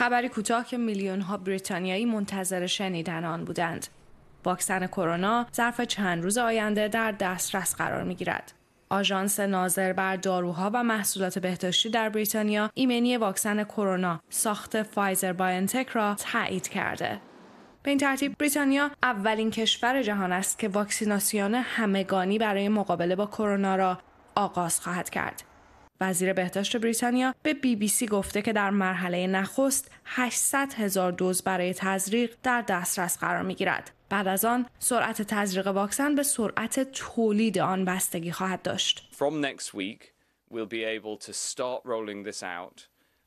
خبری کوتاه که میلیون ها بریتانیایی منتظر شنیدن آن بودند. واکسن کرونا ظرف چند روز آینده در دسترس قرار می گیرد. آژانس ناظر بر داروها و محصولات بهداشتی در بریتانیا ایمنی واکسن کرونا ساخت فایزر بایونتک را تایید کرده. به این ترتیب بریتانیا اولین کشور جهان است که واکسیناسیون همگانی برای مقابله با کرونا را آغاز خواهد کرد. وزیر بهداشت بریتانیا به بی بی سی گفته که در مرحله نخست 800 هزار دوز برای تزریق در دسترس قرار می گیرد. بعد از آن سرعت تزریق واکسن به سرعت تولید آن بستگی خواهد داشت.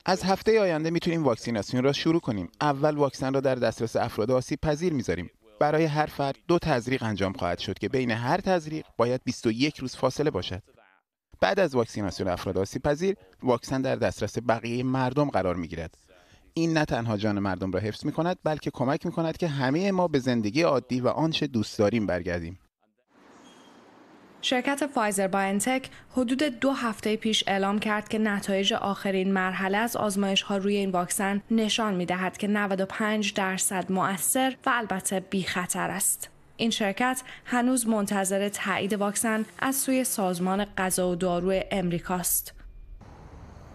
از هفته آینده میتونیم واکسیناسیون را شروع کنیم. اول واکسن را در دسترس افراد آسیب پذیر میذاریم. برای هر فرد دو تزریق انجام خواهد شد که بین هر تزریق باید 21 روز فاصله باشد. بعد از واکسیناسیون افراد آسیب پذیر واکسن در دسترس بقیه مردم قرار می گیرد. این نه تنها جان مردم را حفظ می کند بلکه کمک می کند که همه ما به زندگی عادی و آنچه دوست داریم برگردیم. شرکت فایزر باینتک حدود دو هفته پیش اعلام کرد که نتایج آخرین مرحله از آزمایش ها روی این واکسن نشان می دهد که 95 درصد مؤثر و البته بی خطر است. این شرکت هنوز منتظر تایید واکسن از سوی سازمان غذا و دارو امریکاست.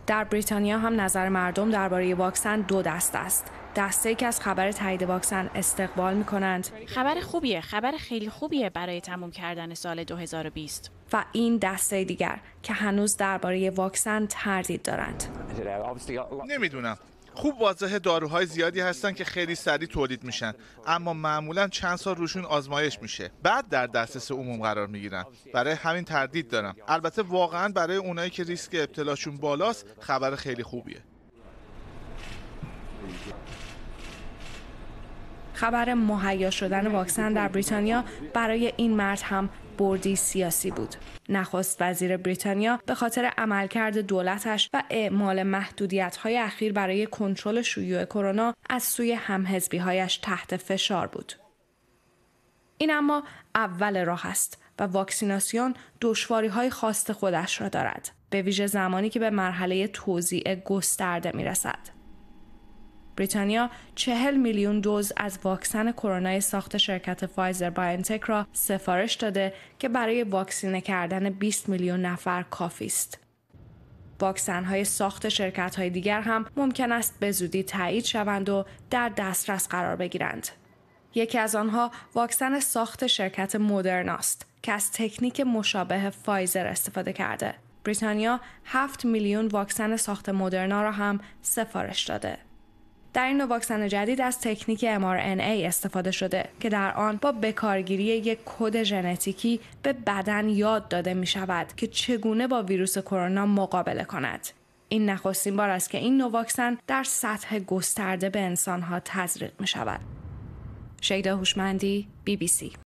در بریتانیا هم نظر مردم درباره واکسن دو دست است. دسته ای که از خبر تایید واکسن استقبال می کنند. خبر خوبیه، خبر خیلی خوبیه برای تموم کردن سال 2020. و این دسته دیگر که هنوز درباره واکسن تردید دارند. نمیدونم. خوب واضحه داروهای زیادی هستن که خیلی سریع تولید میشن اما معمولا چند سال روشون آزمایش میشه بعد در دسترس عموم قرار میگیرن برای همین تردید دارم البته واقعا برای اونایی که ریسک ابتلاشون بالاست خبر خیلی خوبیه خبر مهیا شدن واکسن در بریتانیا برای این مرد هم بردی سیاسی بود. نخست وزیر بریتانیا به خاطر عملکرد دولتش و اعمال های اخیر برای کنترل شیوع کرونا از سوی هایش تحت فشار بود. این اما اول راه است و واکسیناسیون دشواری های خاست خودش را دارد به ویژه زمانی که به مرحله توزیع گسترده می رسد. بریتانیا چهل میلیون دوز از واکسن کرونا ساخت شرکت فایزر باینتک را سفارش داده که برای واکسینه کردن 20 میلیون نفر کافی است. واکسن های ساخت شرکت های دیگر هم ممکن است به زودی تایید شوند و در دسترس قرار بگیرند. یکی از آنها واکسن ساخت شرکت مدرنا است که از تکنیک مشابه فایزر استفاده کرده. بریتانیا 7 میلیون واکسن ساخت مدرنا را هم سفارش داده. در این واکسن جدید از تکنیک mRNA استفاده شده که در آن با بکارگیری یک کد ژنتیکی به بدن یاد داده می شود که چگونه با ویروس کرونا مقابله کند. این نخستین بار است که این نوواکسن واکسن در سطح گسترده به انسانها تزریق می شود. شیدا هوشمندی بی بی سی